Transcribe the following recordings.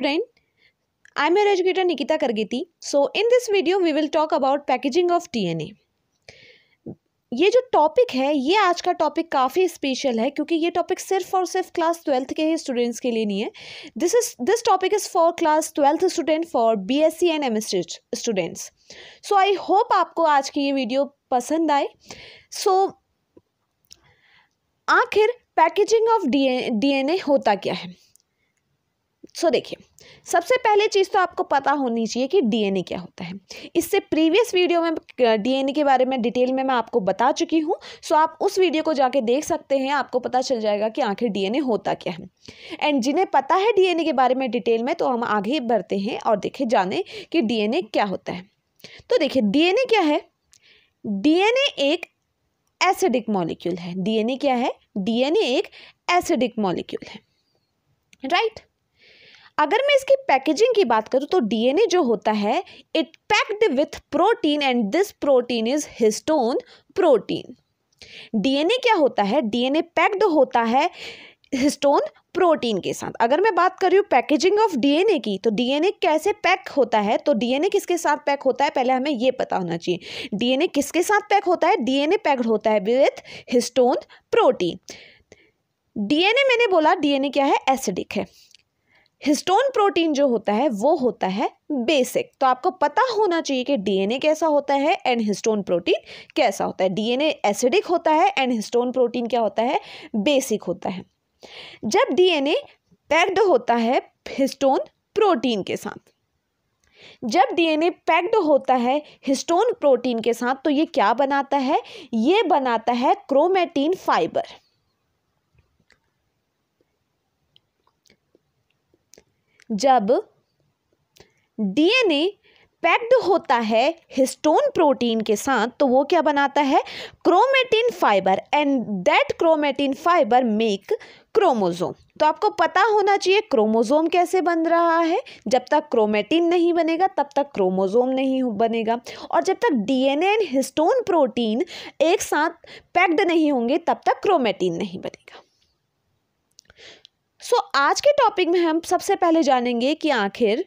student, I'm your educator Nikita Kargeti. So in this video we will talk about packaging of DNA. ये जो topic है ये आज का टॉपिक काफ़ी स्पेशल है क्योंकि ये टॉपिक सिर्फ और सिर्फ क्लास ट्वेल्थ के ही स्टूडेंट्स के लिए नहीं है this is this topic is for class twelfth student for BSc and MSc students so I hope आपको आज की ये वीडियो पसंद आए सो so, आखिर पैकेजिंग ऑफ डी डीएनए होता क्या है सो so, देखिए सबसे पहले चीज़ तो आपको पता होनी चाहिए कि डीएनए क्या होता है इससे प्रीवियस वीडियो में डीएनए के बारे में डिटेल में मैं आपको बता चुकी हूँ सो आप उस वीडियो को जाके देख सकते हैं आपको पता चल जाएगा कि आखिर डीएनए होता क्या है एंड जिन्हें पता है डीएनए के बारे में डिटेल में तो हम आगे बढ़ते हैं और देखें जाने कि डीएनए क्या होता है तो देखिए डीएनए क्या है डीएनए एक एसिडिक मॉलिक्यूल है डीएनए क्या है डीएनए एक एसिडिक मॉलिक्यूल है राइट right? अगर मैं इसकी पैकेजिंग की बात करूँ तो डीएनए जो होता है it packed with protein and this protein is histone protein DNA क्या होता है डीएनए पैक्ड होता है हिस्टोन प्रोटीन के साथ अगर मैं बात कर रही हूँ पैकेजिंग ऑफ डीएनए की तो डीएनए कैसे पैक होता है तो डीएनए किसके साथ पैक होता है पहले हमें यह पता होना चाहिए डीएनए किसके साथ पैक होता है डीएनए पैक्ड होता है विथ हिस्टोन प्रोटीन डीएनए मैंने बोला डीएनए क्या है एसिडिक है हिस्टोन प्रोटीन जो होता है वो होता है बेसिक तो आपको पता होना चाहिए कि डीएनए कैसा होता है एंड हिस्टोन प्रोटीन कैसा होता है डीएनए एसिडिक होता है एंड हिस्टोन प्रोटीन क्या होता है बेसिक होता है जब डीएनए पैक्ड होता है हिस्टोन प्रोटीन के साथ जब डीएनए पैक्ड होता है हिस्टोन प्रोटीन के साथ तो ये क्या बनाता है ये बनाता है क्रोमेटीन फाइबर जब डीएनए पैक्ड होता है हिस्टोन प्रोटीन के साथ तो वो क्या बनाता है chromatin fibre and that chromatin fibre make chromosome तो आपको पता होना चाहिए क्रोमोजोम कैसे बन रहा है जब तक क्रोमेटिन नहीं बनेगा तब तक क्रोमोजोम नहीं बनेगा और जब तक डीएनए एंड हिस्टोन प्रोटीन एक साथ पैक्ड नहीं होंगे तब तक क्रोमेटिन नहीं बनेगा सो so, आज के टॉपिक में हम सबसे पहले जानेंगे कि आखिर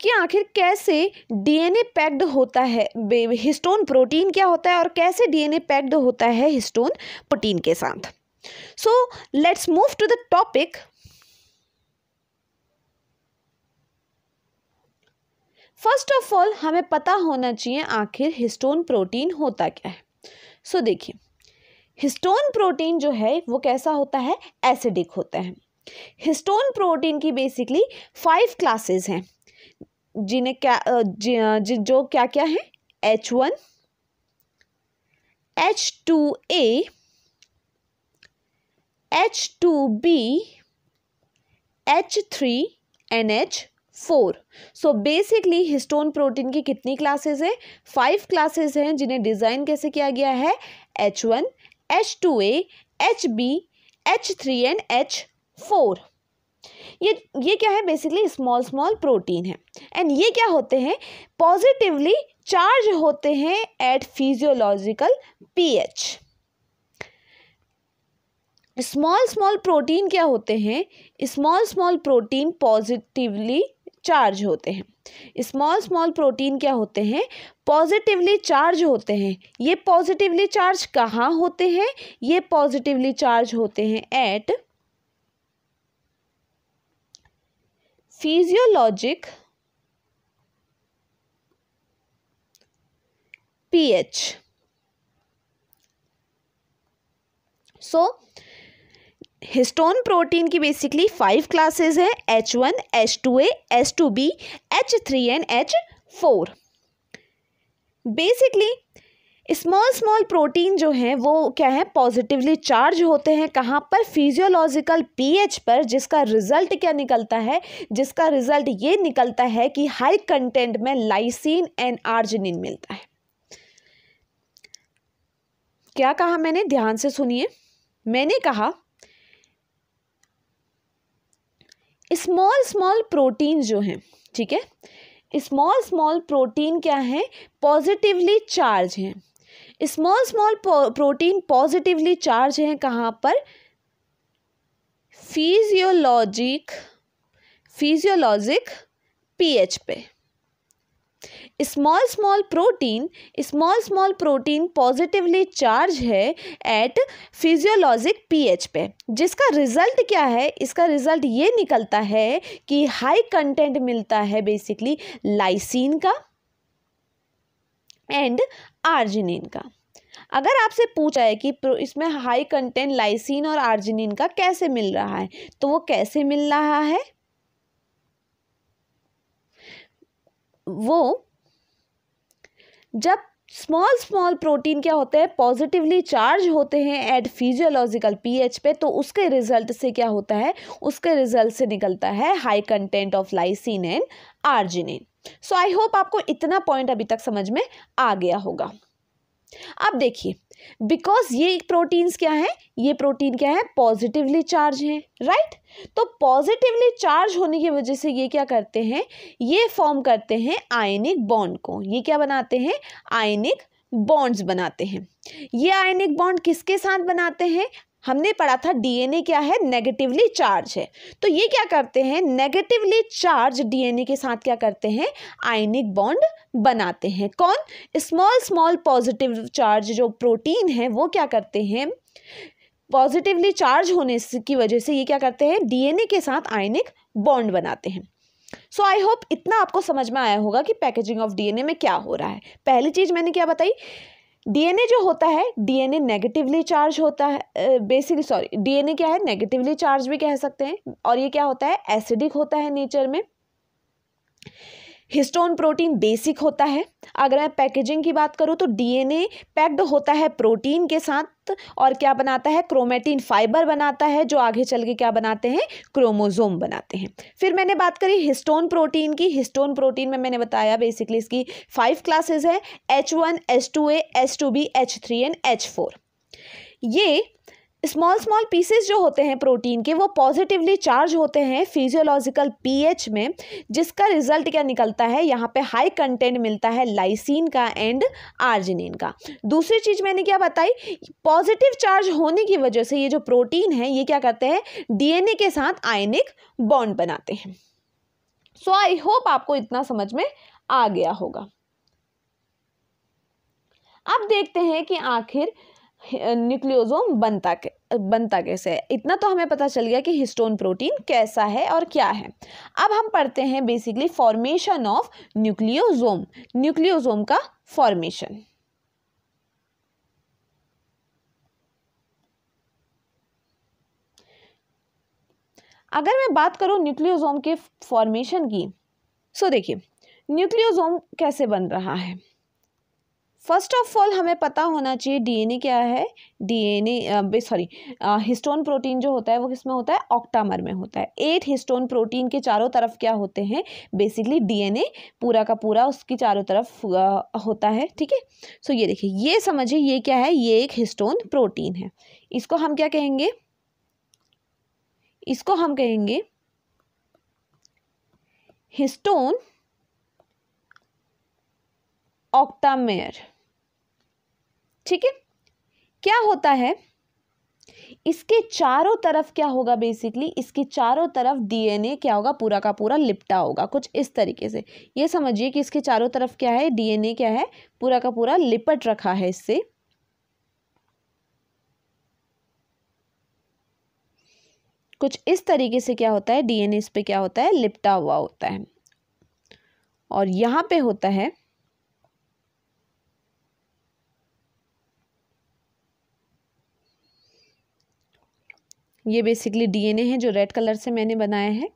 कि आखिर कैसे डीएनए पैक्ड होता है हिस्टोन प्रोटीन क्या होता है और कैसे डीएनए पैक्ड होता है हिस्टोन प्रोटीन के साथ so let's move to the topic first of all हमें पता होना चाहिए आखिर हिस्टोन प्रोटीन होता क्या है सो देखिए हिस्टोन प्रोटीन जो है वो कैसा होता है एसिडिक होता है हिस्टोन प्रोटीन की बेसिकली फाइव क्लासेस हैं जिन्हें क्या ज, ज, जो क्या क्या है H one H two A H two B H three N H four so basically histone protein की कितनी क्लासेस है फाइव क्लासेस हैं जिन्हें डिज़ाइन कैसे किया गया है H one H two A H B H three and H four ये ये क्या है बेसिकली स्मॉल स्मॉल प्रोटीन है एंड ये क्या होते हैं पॉजिटिवली चार्ज होते हैं at physiological pH small small protein क्या होते हैं small small protein positively charge होते हैं स्मॉल स्मॉल प्रोटीन क्या होते हैं पॉजिटिवली चार्ज होते हैं ये पॉजिटिवली चार्ज कहाँ होते हैं ये पॉजिटिवली चार्ज होते हैं at physiologic pH so so, histone protein की बेसिकली फाइव क्लासेस है H one H two H two B H three and H four basically small small protein जो हैं वो क्या है पॉजिटिवली चार्ज होते हैं कहाँ पर फिजियोलॉजिकल पीएच पर जिसका रिजल्ट क्या निकलता है जिसका रिजल्ट ये निकलता है कि हाई कंटेंट में लाइसिन एंड आर्जिनिन मिलता है क्या कहा मैंने ध्यान से सुनिए मैंने कहा स्मॉल स्मॉल प्रोटीन जो हैं ठीक है स्मॉल स्मॉल प्रोटीन क्या है पॉजिटिवली चार्ज हैं small small protein positively charge हैं कहाँ पर फिजियोलॉजिक फिजियोलॉजिक पीएच पे small small protein small small protein positively charge है एट फिजियोलॉजिक पीएच पे जिसका रिजल्ट क्या है इसका रिजल्ट ये निकलता है कि हाई कंटेंट मिलता है बेसिकली लाइसिन का एंड आर्जिनिन का अगर आपसे पूछा है कि इसमें हाई कंटेंट लाइसिन और आर्जिनिन का कैसे मिल रहा है तो वो कैसे मिल रहा है वो जब स्मॉल स्मॉल प्रोटीन क्या होते हैं पॉजिटिवली चार्ज होते हैं एट फिजियोलॉजिकल पीएच पे तो उसके रिजल्ट से क्या होता है उसके रिजल्ट से निकलता है high content of lysine and arginine so I hope आपको इतना पॉइंट अभी तक समझ में आ गया होगा अब देखिए बिकॉज ये प्रोटीन्स क्या है ये प्रोटीन क्या है पॉजिटिवली चार्ज है राइट तो पॉजिटिवली चार्ज होने की वजह से ये क्या करते हैं ये फॉर्म करते हैं आयनिक बॉन्ड को ये क्या बनाते हैं आयनिक बॉन्ड्स बनाते हैं ये आयनिक बॉन्ड किसके साथ बनाते हैं हमने पढ़ा था डीएनए क्या है नेगेटिवली चार्ज है तो ये क्या करते हैं नेगेटिवली चार्ज डीएनए के साथ क्या करते हैं आयनिक बॉन्ड बनाते हैं कौन स्मॉल स्मॉल पॉजिटिव चार्ज जो प्रोटीन है वो क्या करते हैं पॉजिटिवली चार्ज होने की वजह से ये क्या करते हैं डीएनए के साथ आयनिक बॉन्ड बनाते हैं सो आई होप इतना आपको समझ में आया होगा कि पैकेजिंग ऑफ डीएनए में क्या हो रहा है पहली चीज़ मैंने क्या बताई डीएनए जो होता है डीएनए नेगेटिवली चार्ज होता है बेसिकली सॉरी डीएनए क्या है नेगेटिवली चार्ज भी कह सकते हैं और ये क्या होता है एसिडिक होता है नेचर में हिस्टोन प्रोटीन बेसिक होता है अगर मैं पैकेजिंग की बात करूँ तो डीएनए पैक्ड होता है प्रोटीन के साथ और क्या बनाता है क्रोमेटिन फाइबर बनाता है जो आगे चल के क्या बनाते हैं क्रोमोजोम बनाते हैं फिर मैंने बात करी हिस्टोन प्रोटीन की हिस्टोन प्रोटीन में मैंने बताया बेसिकली इसकी फाइव क्लासेज है H one H two H two B H three and H four ये स्मॉल स्मॉल पीसेस जो होते हैं प्रोटीन के वो पॉजिटिवली चार्ज होते हैं फिजियोलॉजिकल पीएच में जिसका रिजल्ट क्या निकलता है यहाँ पे हाई कंटेंट मिलता है लाइसिन का एंड आर्जिनिन का दूसरी चीज़ मैंने क्या बताई पॉजिटिव चार्ज होने की वजह से ये जो प्रोटीन है ये क्या करते हैं डीएनए के साथ आयनिक बॉन्ड बनाते हैं सो आई होप आपको इतना समझ में आ गया होगा अब देखते हैं कि आखिर न्यूक्लियोजोम बनता के बनता कैसे है इतना तो हमें पता चल गया कि हिस्टोन प्रोटीन कैसा है और क्या है अब हम पढ़ते हैं basically formation of nucleosome nucleosome का फॉर्मेशन अगर मैं बात करूं न्यूक्लियोजोम के फॉर्मेशन की सो देखिए न्यूक्लियोजोम कैसे बन रहा है फर्स्ट ऑफ ऑल हमें पता होना चाहिए डीएनए क्या है डीएनए सॉरी हिस्टोन प्रोटीन जो होता है वो किसमें होता है ऑक्टामर में होता है एट हिस्टोन प्रोटीन के चारों तरफ क्या होते हैं बेसिकली डीएनए पूरा का पूरा उसकी चारों तरफ आ, होता है ठीक है सो ये देखिए ये समझिए ये क्या है ये एक हिस्टोन प्रोटीन है इसको हम क्या कहेंगे इसको हम कहेंगे हिस्टोन ऑक्टामेयर ठीक है क्या होता है इसके चारों तरफ क्या होगा बेसिकली इसके चारों तरफ डीएनए क्या होगा पूरा का पूरा लिपटा होगा कुछ इस तरीके से ये समझिए कि इसके चारों तरफ क्या है डीएनए क्या है पूरा का पूरा लिपट रखा है इससे कुछ इस तरीके से क्या होता है डीएनए इस पे क्या होता है लिपटा हुआ होता है और यहां पे होता है ये बेसिकली डीएनए है जो रेड कलर से मैंने बनाया है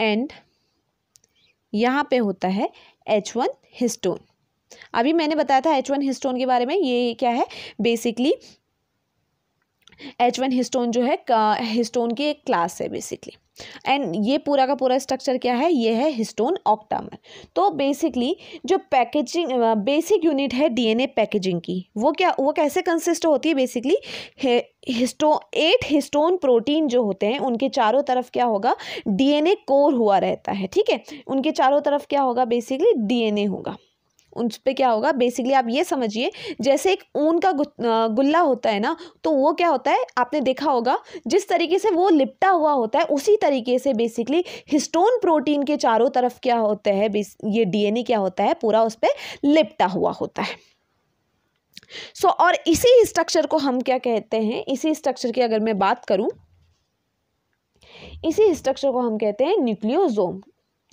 एंड यहाँ पे होता है एच वन हिस्टोन अभी मैंने बताया था एच वन हिस्टोन के बारे में ये क्या है बेसिकली एच वन हिस्टोन जो है हिस्टोन की एक क्लास है बेसिकली एंड ये पूरा का पूरा स्ट्रक्चर क्या है ये है हिस्टोन ऑक्टामर तो बेसिकली जो पैकेजिंग बेसिक यूनिट है डीएनए पैकेजिंग की वो क्या वो कैसे कंसिस्ट होती है basically histo eight histone protein जो होते हैं उनके चारों तरफ क्या होगा डीएनए कोर हुआ रहता है ठीक है उनके चारों तरफ क्या होगा बेसिकली डीएनए होगा उस पर क्या होगा बेसिकली आप ये समझिए जैसे एक ऊन का गुल्ला होता है ना तो वो क्या होता है आपने देखा होगा जिस तरीके से वो लिपटा हुआ होता है उसी तरीके से बेसिकली हिस्टोन प्रोटीन के चारों तरफ क्या होता है ये डीएनए क्या होता है पूरा उस पर लिपटा हुआ होता है सो so, और इसी स्ट्रक्चर को हम क्या कहते हैं इसी स्ट्रक्चर की अगर मैं बात करूं इसी स्ट्रक्चर को हम कहते हैं न्यूक्लियोजोम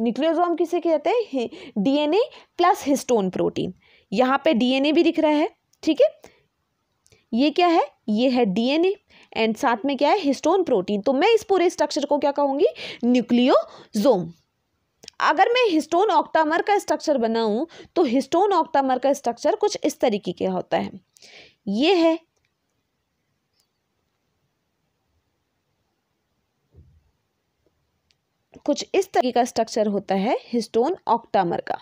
न्यूक्लियोसोम किसे कहते हैं डीएनए प्लस हिस्टोन प्रोटीन यहाँ पे डीएनए भी दिख रहा है ठीक है ये क्या है ये है डीएनए एंड साथ में क्या है हिस्टोन प्रोटीन तो मैं इस पूरे स्ट्रक्चर को क्या कहूँगी न्यूक्लियोजोम अगर मैं हिस्टोन ऑक्टामर का स्ट्रक्चर बनाऊं तो हिस्टोन ऑक्टामर का स्ट्रक्चर कुछ इस तरीके का होता है ये है कुछ इस तरीके का स्ट्रक्चर होता है हिस्टोन ऑक्टामर का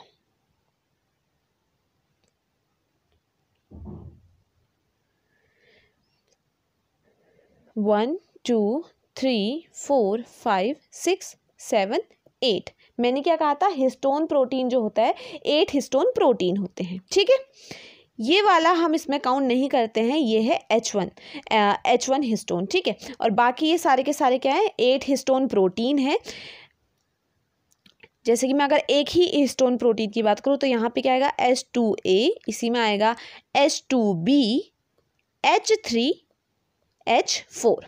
one two three four five six seven eight मैंने क्या कहा था हिस्टोन प्रोटीन जो होता है एट हिस्टोन प्रोटीन होते हैं ठीक है ये वाला हम इसमें काउंट नहीं करते हैं ये है H one H one histone ठीक है और बाकी ये सारे के सारे क्या है एट हिस्टोन प्रोटीन है जैसे कि मैं अगर एक ही स्टोन प्रोटीन की बात करूँ तो यहाँ पे क्या आएगा एस टू ए इसी में आएगा S two B H three H four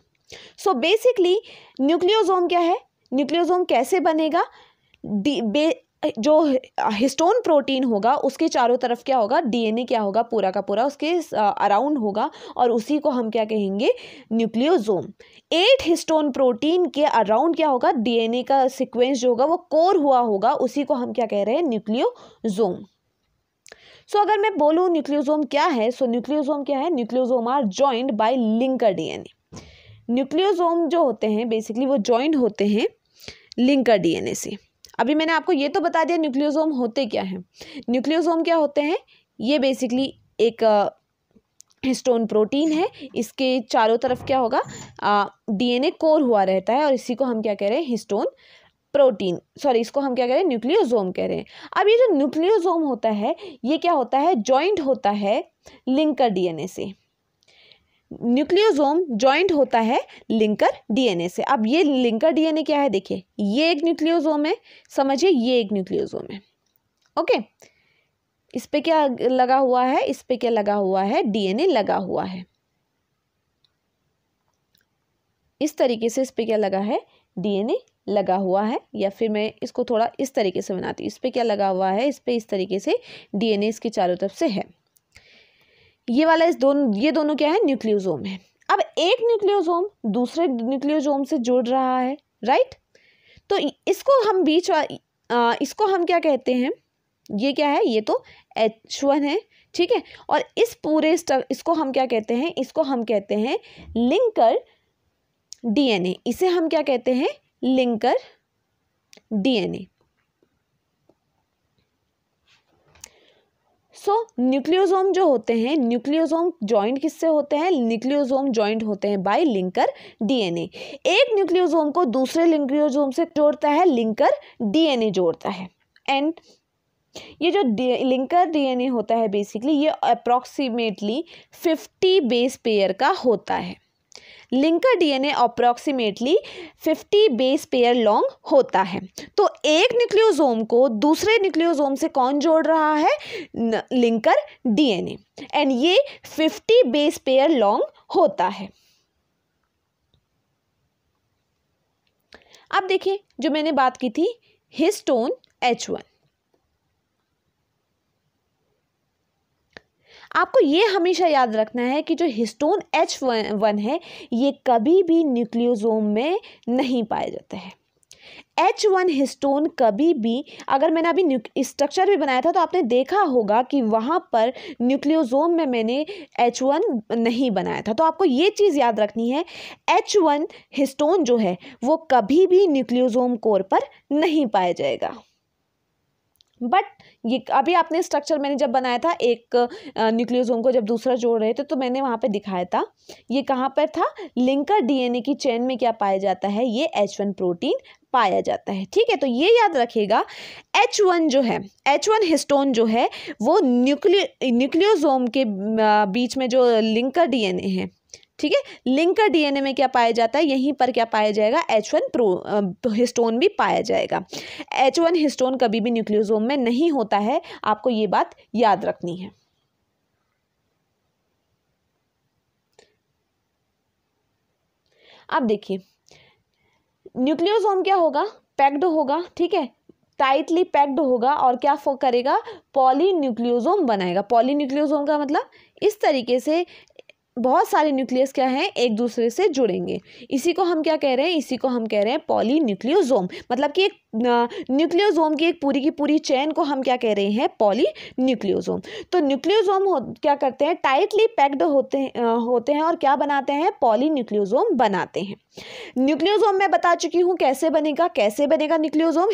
so basically nucleosome क्या है न्यूक्लियोजोम कैसे बनेगा डी जो हिस्टोन प्रोटीन होगा उसके चारों तरफ क्या होगा डीएनए क्या होगा पूरा का पूरा उसके अराउंड होगा और उसी को हम क्या कहेंगे न्यूक्लियोजोम एट हिस्टोन प्रोटीन के अराउंड क्या होगा डीएनए का सिक्वेंस जो होगा वो कोर हुआ होगा उसी को हम क्या कह रहे हैं न्यूक्लियोजोम सो अगर मैं बोलूँ न्यूक्लियोजोम क्या है सो न्यूक्लियोजोम क्या है nucleosome are joint by linker D nucleosome जो होते हैं बेसिकली वो ज्वाइंट होते हैं लिंकर डीएनए से अभी मैंने आपको ये तो बता दिया न्यूक्लियोसोम होते क्या हैं न्यूक्लियोसोम क्या होते हैं ये बेसिकली एक हिस्टोन प्रोटीन है इसके चारों तरफ क्या होगा डीएनए कोर हुआ रहता है और इसी को हम क्या कह रहे हैं हिस्टोन प्रोटीन सॉरी इसको हम क्या कह रहे हैं न्यूक्लियोसोम कह रहे हैं अब ये जो न्यूक्लियोसोम होता है ये क्या होता है जॉइंट होता है लिंकर डीएनए से न्यूक्लियोजोम ज्वाइंट होता है लिंकर डीएनए से अब ये लिंकर डीएनए क्या है देखिए ये एक न्यूक्लियोजोम है समझिए ये एक न्यूक्लियोजोम है ओके इस पे क्या लगा हुआ है इस पे क्या लगा हुआ है डीएनए लगा हुआ है इस तरीके से इस पे क्या लगा है डीएनए लगा हुआ है या फिर मैं इसको थोड़ा इस तरीके से बनाती हूँ इस पर क्या लगा हुआ है इस पर इस तरीके से डीएनए इसके चारों तरफ से है ये वाला इस दोनों ये दोनों क्या है न्यूक्लियोजोम है अब एक न्यूक्लियोजोम दूसरे न्यूक्लियोजोम से जुड़ रहा है राइट तो इसको हम बीच इसको हम क्या कहते हैं ये क्या है ये तो एच वन है ठीक है और इस पूरे इसको हम क्या कहते हैं इसको हम कहते हैं लिंकर डीएनए इसे हम क्या कहते हैं linker DNA so so, nucleosome जो होते हैं न्यूक्लियोजोम जॉइंट किससे होते हैं न्यूक्लियोजोम जॉइंट होते हैं बाय लिंकर डीएनए एक न्यूक्लियोजोम को दूसरे न्यूक्लियोजोम से जोड़ता है लिंकर डीएनए जोड़ता है एंड ये जो लिंकर डीएनए होता है बेसिकली ये अप्रॉक्सीमेटली फिफ्टी बेस पेयर का होता है linker DNA approximately 50 base pair long होता है तो एक न्यूक्लियोसोम को दूसरे न्यूक्लियोसोम से कौन जोड़ रहा है लिंकर डीएनए एंड ये 50 बेस पेयर लॉन्ग होता है अब देखिए जो मैंने बात की थी हिस्टोन एच वन आपको ये हमेशा याद रखना है कि जो हिस्टोन एच वन है ये कभी भी न्यूक्लियोजोम में नहीं पाए जाते हैं एच वन हिस्टोन कभी भी अगर मैंने अभी स्ट्रक्चर भी बनाया था तो आपने देखा होगा कि वहाँ पर न्यूक्लियोजोम में मैंने एच वन नहीं बनाया था तो आपको ये चीज़ याद रखनी है एच वन हिस्टोन जो है वो कभी भी न्यूक्लियोजोम कोर पर नहीं पाया जाएगा बट ये अभी आपने स्ट्रक्चर मैंने जब बनाया था एक न्यूक्लियोसोम को जब दूसरा जोड़ रहे थे तो मैंने वहाँ पे दिखाया था ये कहाँ पर था लिंकर डीएनए की चैन में क्या पाया जाता है ये एच वन प्रोटीन पाया जाता है ठीक है तो ये याद रखिएगा एच वन जो है एच वन हिस्टोन जो है वो न्यूक्लियो न्यूक्लियोजोम के बीच में जो लिंकर ए है ठीक है लिंकर डीएनए में क्या पाया जाता है यहीं पर क्या पाया जाएगा एच वन प्रो हिस्टोन भी पाया जाएगा एच वन हिस्टोन कभी भी न्यूक्लियोजोम में नहीं होता है आपको ये बात याद रखनी है अब देखिए न्यूक्लियोसोम क्या होगा पैक्ड होगा ठीक है टाइटली पैक्ड होगा और क्या करेगा पॉली न्यूक्लियोजोम बनाएगा पॉली न्यूक्लियोजोम का मतलब इस तरीके से बहुत सारे न्यूक्लियस क्या हैं एक दूसरे से जुड़ेंगे इसी को हम क्या कह रहे हैं इसी को हम कह रहे हैं पॉली न्यूक्लियोजोम मतलब कि एक न्यूक्लियोजोम की एक पूरी की पूरी चैन को हम क्या कह रहे हैं पॉली न्यूक्लियोजोम तो न्यूक्लियोजोम क्या करते हैं टाइटली पैक्ड होते हैं होते हैं और क्या बनाते हैं पॉली न्यूक्लियोजोम बनाते हैं न्यूक्लियोजोम मैं बता चुकी हूँ कैसे बनेगा कैसे बनेगा nucleosome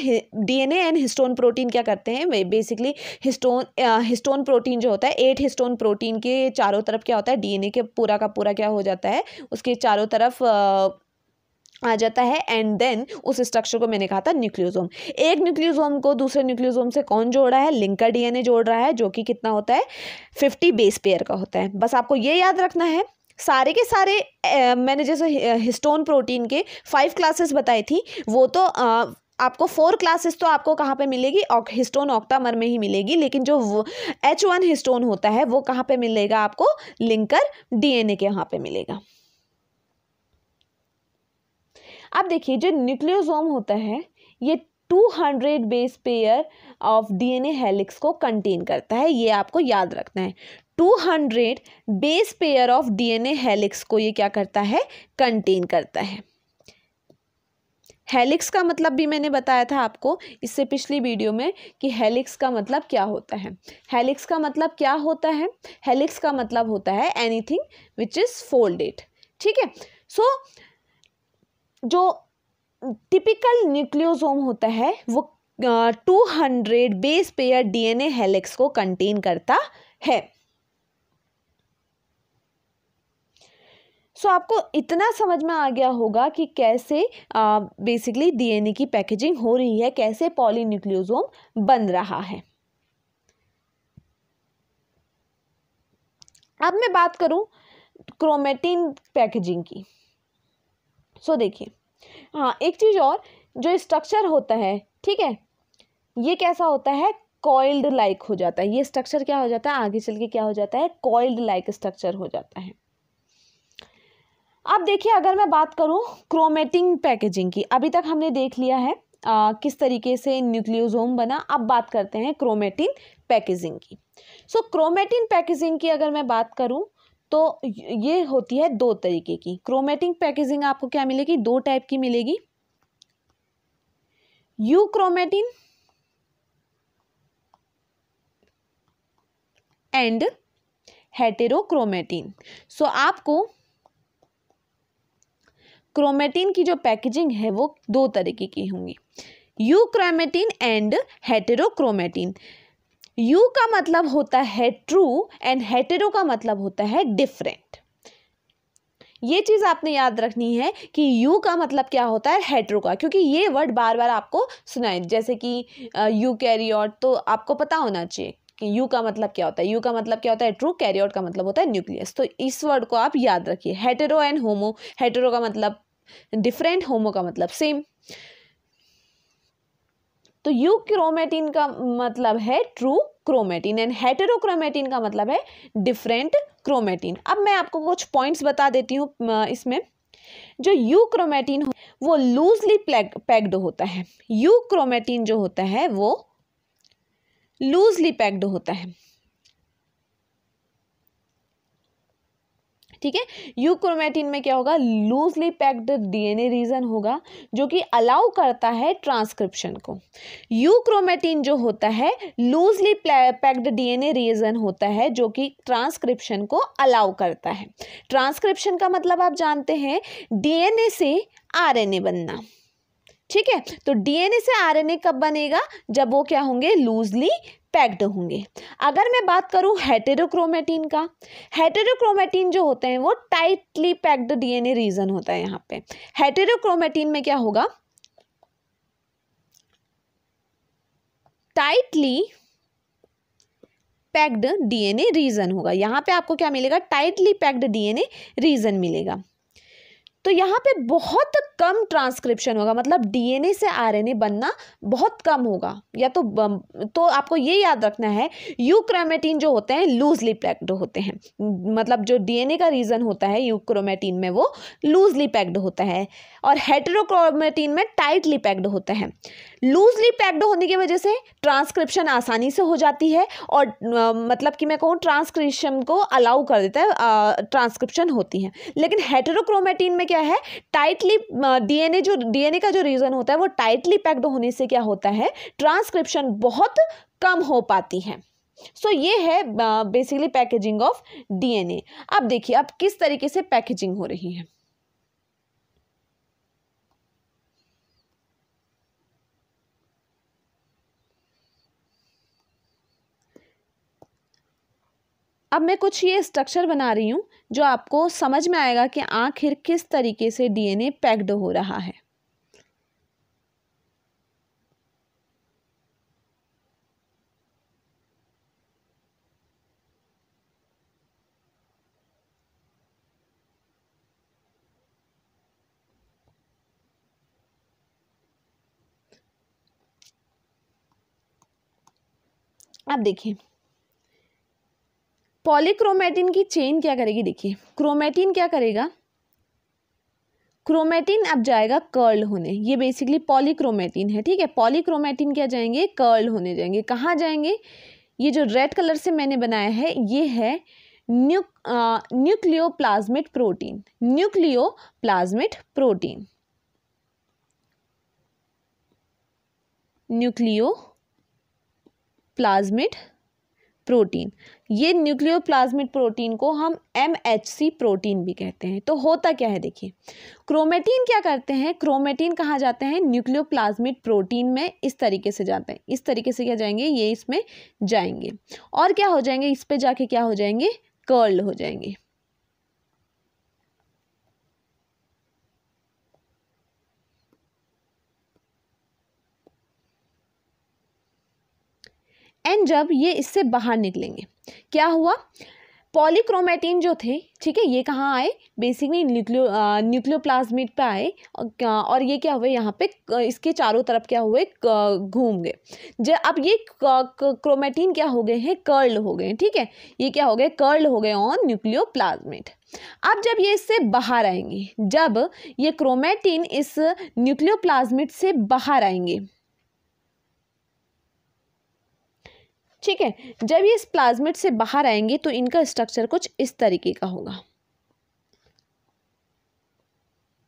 DNA and histone protein क्या करते हैं बेसिकली हिस्टोन हिस्टोन प्रोटीन जो होता है एट हिस्टोन प्रोटीन के चारों तरफ क्या होता है डीएनए के पूरा का पूरा क्या हो जाता है उसके चारों तरफ आ जाता है एंड देन उस स्ट्रक्चर को मैंने कहा था न्यूक्लियोसोम एक न्यूक्लियोसोम को दूसरे न्यूक्लियोसोम से कौन जोड़ रहा है लिंकर डीएनए जोड़ रहा है जो कि कितना होता है फिफ्टी बेस पेयर का होता है बस आपको ये याद रखना है सारे के सारे मैंने जैसे हिस्टोन प्रोटीन के फाइव क्लासेस बताई थी वो तो आ, आपको फोर क्लासेस तो आपको कहाँ पे मिलेगी हिस्टोन ऑक्टामर में ही मिलेगी लेकिन जो एच वन हिस्टोन होता है वो कहाँ पे मिलेगा आपको लिंकर डीएनए के यहाँ पे मिलेगा अब देखिए जो न्यूक्लियोसोम होता है ये 200 base pair of DNA helix को कंटेन करता है ये आपको याद रखना है 200 base pair of DNA helix को ये क्या करता है कंटेन करता है हेलिक्स का मतलब भी मैंने बताया था आपको इससे पिछली वीडियो में कि हेलिक्स का मतलब क्या होता है हेलिक्स का मतलब क्या होता है हेलिक्स का मतलब होता है एनीथिंग विच इज़ फोल्डेड ठीक है सो so, जो टिपिकल न्यूक्लियोसोम होता है वो two hundred base pair DNA helix को कंटेन करता है सो so, आपको इतना समझ में आ गया होगा कि कैसे बेसिकली डीएनए की पैकेजिंग हो रही है कैसे पॉलीन्यूक्लियोसोम बन रहा है अब मैं बात करूं क्रोमेटिन पैकेजिंग की सो देखिए हाँ एक चीज़ और जो स्ट्रक्चर होता है ठीक है ये कैसा होता है कॉइल्ड लाइक हो जाता है ये स्ट्रक्चर क्या हो जाता है आगे चल के क्या हो जाता है कॉइल्ड लाइक स्ट्रक्चर हो जाता है अब देखिए अगर मैं बात करूँ क्रोमेटिंग पैकेजिंग की अभी तक हमने देख लिया है आ, किस तरीके से न्यूक्लियोजोम बना अब बात करते हैं क्रोमेटिन पैकेजिंग की सो क्रोमेटिन पैकेजिंग की अगर मैं बात करूँ तो ये होती है दो तरीके की क्रोमेटिक पैकेजिंग आपको क्या मिलेगी दो टाइप की मिलेगी euchromatin and heterochromatin so आपको क्रोमेटिन की जो पैकेजिंग है वो दो तरीके की होंगी euchromatin and heterochromatin eu का मतलब होता है ट्रू एंड हेटेरो का मतलब होता है डिफरेंट ये चीज़ आपने याद रखनी है कि यू का मतलब क्या होता है हेटरो का क्योंकि ये वर्ड बार बार आपको सुनाए जैसे कि यू कैरी ऑट तो आपको पता होना चाहिए कि यू का मतलब क्या होता है यू का मतलब क्या होता है ट्रू कैरी ऑट का मतलब होता है न्यूक्लियस तो इस वर्ड को आप याद रखिए हेटेरो एंड होमो हेटेरो का मतलब डिफरेंट होमो का मतलब सेम तो क्रोमेटिन का मतलब है ट्रू क्रोमेटिन एंड हेटेरोक्रोमेटिन का मतलब है डिफरेंट क्रोमेटिन अब मैं आपको कुछ पॉइंट्स बता देती हूँ इसमें जो यू हो वो लूजली पैक्ड होता है यू क्रोमेटिन जो होता है वो लूजली पैक्ड होता है ठीक है यूक्रोमेटिन में क्या होगा लूजली पैक्ड डीएनए रीजन होगा जो कि अलाउ करता है ट्रांसक्रिप्शन को यूक्रोमेटिन जो होता है लूजली पैक्ड डीएनए रीजन होता है जो कि ट्रांसक्रिप्शन को अलाउ करता है ट्रांसक्रिप्शन का मतलब आप जानते हैं डीएनए से आरएनए बनना ठीक है तो डीएनए से आरएनए कब बनेगा जब वो क्या होंगे लूजली पैक्ड होंगे अगर मैं बात करूं हेटेरोक्रोमेटीन का हेटेरोक्रोमेटीन जो होते हैं वो टाइटली पैक्ड डीएनए रीजन होता है यहाँ पे हेटेरोक्रोमेटीन में क्या होगा टाइटली पैक्ड डीएनए रीजन होगा यहाँ पे आपको क्या मिलेगा टाइटली पैक्ड डीएनए रीजन मिलेगा तो यहाँ पे बहुत कम ट्रांसक्रिप्शन होगा मतलब डीएनए से आरएनए बनना बहुत कम होगा या तो तो आपको ये याद रखना है यूक्रोमेटीन जो होते हैं लूजली पैक्ड होते हैं मतलब जो डीएनए का रीज़न होता है यूक्रोमेटीन में वो लूजली पैक्ड होता है और हेट्रोक्रोमेटीन में टाइटली पैक्ड होता है लूजली पैक्ड होने की वजह से ट्रांसक्रिप्शन आसानी से हो जाती है और आ, मतलब कि मैं कहूँ ट्रांसक्रिप्शन को अलाउ कर देता है ट्रांसक्रिप्शन होती है लेकिन हेटेरोक्रोमेटिन में क्या है टाइटली डीएनए जो डीएनए का जो रीज़न होता है वो टाइटली पैक्ड होने से क्या होता है ट्रांसक्रिप्शन बहुत कम हो पाती है सो so, ये है बेसिकली पैकेजिंग ऑफ डीएनए अब देखिए अब किस तरीके से पैकेजिंग हो रही है अब मैं कुछ ये स्ट्रक्चर बना रही हूँ जो आपको समझ में आएगा कि आखिर किस तरीके से डीएनए पैक्ड हो रहा है आप देखिए पॉलीक्रोमेटिन की चेन क्या करेगी देखिए क्रोमेटिन क्या करेगा क्रोमेटिन अब जाएगा कर्ल होने ये बेसिकली पॉलीक्रोमेटिन है ठीक है पॉलीक्रोमेटिन क्या जाएंगे कर्ल होने जाएंगे कहाँ जाएंगे ये जो रेड कलर से मैंने बनाया है ये है nucleoplasmic protein nucleoplasmic protein nucleoplasmic protein ये न्यूक्लियोप्लाज्मिक प्रोटीन को हम एम प्रोटीन भी कहते हैं तो होता क्या है देखिए क्रोमेटीन क्या करते हैं क्रोमेटीन कहाँ जाते हैं न्यूक्लियोप्लाज्मिक प्रोटीन में इस तरीके से जाते हैं इस तरीके से क्या जाएंगे ये इसमें जाएंगे और क्या हो जाएंगे इस पर जाके क्या हो जाएंगे कर्ल हो जाएंगे एंड जब ये इससे बाहर निकलेंगे क्या हुआ पॉलीक्रोमेटिन जो थे ठीक है ये कहाँ आए बेसिकली न्यूक्लियो प्लाज्मिट पे आए और, ये क्या हुए यहाँ पे इसके चारों तरफ क्या हुए घूम गए जब अब ये क्रोमेटिन क्या हो गए हैं कर्ल हो गए ठीक है ये क्या हो गए कर्ल हो गए ऑन न्यूक्लियोप्लाज्मिट अब जब ये इससे बाहर आएंगे जब ये क्रोमेटिन इस प्लाज्मिट से बाहर आएंगे ठीक है जब ये इस प्लाज्मिड से बाहर आएंगे तो इनका स्ट्रक्चर कुछ इस तरीके का होगा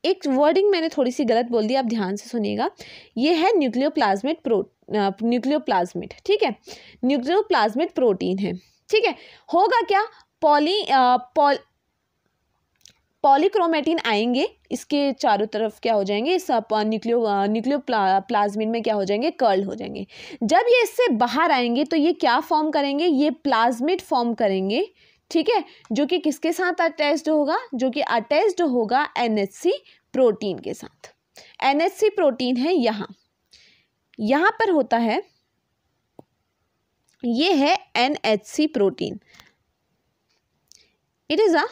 एक वर्डिंग मैंने थोड़ी सी गलत बोल दी आप ध्यान से सुनिएगा ये है न्यूक्लियोप्लाज्मिड प्रो न्यूक्लियोप्लाज्मिड ठीक है न्यूक्लियोप्लाज्मिड प्रोटीन है ठीक है होगा क्या पॉली पॉल पॉलीक्रोमेटिन आएंगे इसके चारों तरफ क्या हो जाएंगे इस न्यूक्लियो न्यूक्लियो प्ला, प्लाज्मिन में क्या हो जाएंगे कर्ल हो जाएंगे जब ये इससे बाहर आएंगे तो ये क्या फॉर्म करेंगे ये प्लाज्मिड फॉर्म करेंगे ठीक है जो कि किसके साथ अटैच्ड होगा जो कि अटैच्ड होगा एनएचसी प्रोटीन के साथ सी प्रोटीन है यहाँ यहाँ पर होता है ये है C protein it is a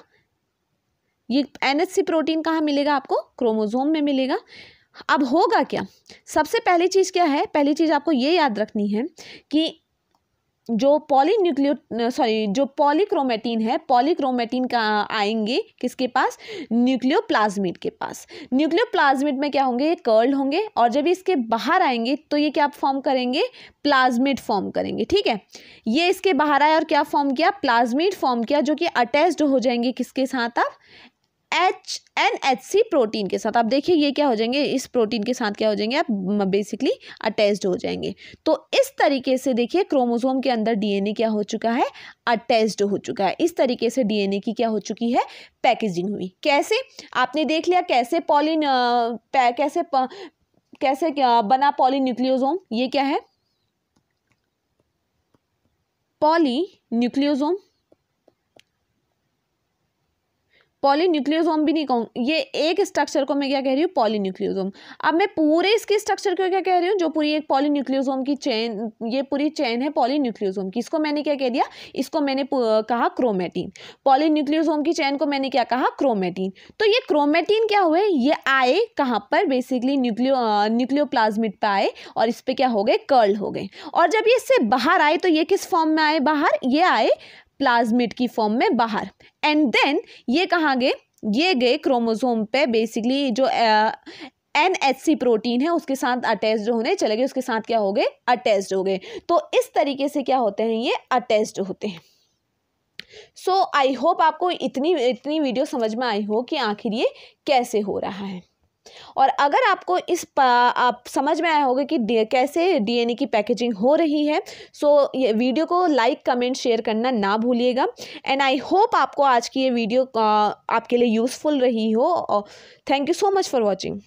ये एन प्रोटीन कहाँ मिलेगा आपको क्रोमोजोम में मिलेगा अब होगा क्या सबसे पहली चीज़ क्या है पहली चीज़ आपको ये याद रखनी है कि जो पॉली न्यूक्लियो सॉरी जो पॉलीक्रोमेटीन है पॉलीक्रोमेटीन का आएंगे किसके पास न्यूक्लियोप्लाज्मिड के पास न्यूक्लियोप्लाज्मिड में क्या होंगे ये कर्ल्ड होंगे और जब इसके बाहर आएंगे तो ये क्या फॉर्म करेंगे प्लाज्मिड फॉर्म करेंगे ठीक है ये इसके बाहर आए और क्या फॉर्म किया प्लाज्मिड फॉर्म किया जो कि अटैच्ड हो जाएंगे किसके साथ आप H N H C protein के साथ आप देखिए ये क्या हो जाएंगे इस प्रोटीन के साथ क्या हो जाएंगे आप बेसिकली अटैच्ड हो जाएंगे तो इस तरीके से देखिए क्रोमोसोम के अंदर डीएनए क्या हो चुका है अटैच्ड हो चुका है इस तरीके से डीएनए की क्या हो चुकी है पैकेजिंग हुई कैसे आपने देख लिया कैसे पॉलिन कैसे प, कैसे क्या बना पॉलीन्यूक्लियोजोम ये क्या है पॉली न्यूक्लियोजोम पॉलीन्यूक्लियोसोम भी नहीं कहूँ ये एक स्ट्रक्चर को मैं क्या कह रही हूँ पॉलीन्यूक्लियोसोम अब मैं पूरे इसके स्ट्रक्चर को क्या कह रही हूँ जो पूरी एक पॉलीन्यूक्लियोसोम की चेन ये पूरी चेन है पॉलीन्यूक्लियोसोम की इसको मैंने क्या कह दिया इसको मैंने कहा क्रोमेटीन पॉलीन्यूक्लियोसोम की चेन को मैंने क्या कहा क्रोमेटीन तो ये क्रोमेटीन क्या हुए ये आए कहाँ पर बेसिकली न्यूक्लियो न्यूक्लियोप्लाज्मिट पर आए और इस पर क्या हो गए कर्ल हो गए और जब ये इससे बाहर आए तो ये किस फॉर्म में आए बाहर ये आए प्लाज्मिड की फॉर्म में बाहर एंड देन ये कहाँ गए ये गए क्रोमोजोम पे बेसिकली जो एन एच सी प्रोटीन है उसके साथ अटैच होने चले गए उसके साथ क्या हो गए अटैच हो गए तो इस तरीके से क्या होते हैं ये अटैच होते हैं सो आई होप आपको इतनी इतनी वीडियो समझ में आई हो कि आखिर ये कैसे हो रहा है और अगर आपको इस आप समझ में आया होगा कि कैसे डीएनए की पैकेजिंग हो रही है सो ये वीडियो को लाइक कमेंट शेयर करना ना भूलिएगा एंड आई होप आपको आज की ये वीडियो आपके लिए यूज़फुल रही हो thank you so much for watching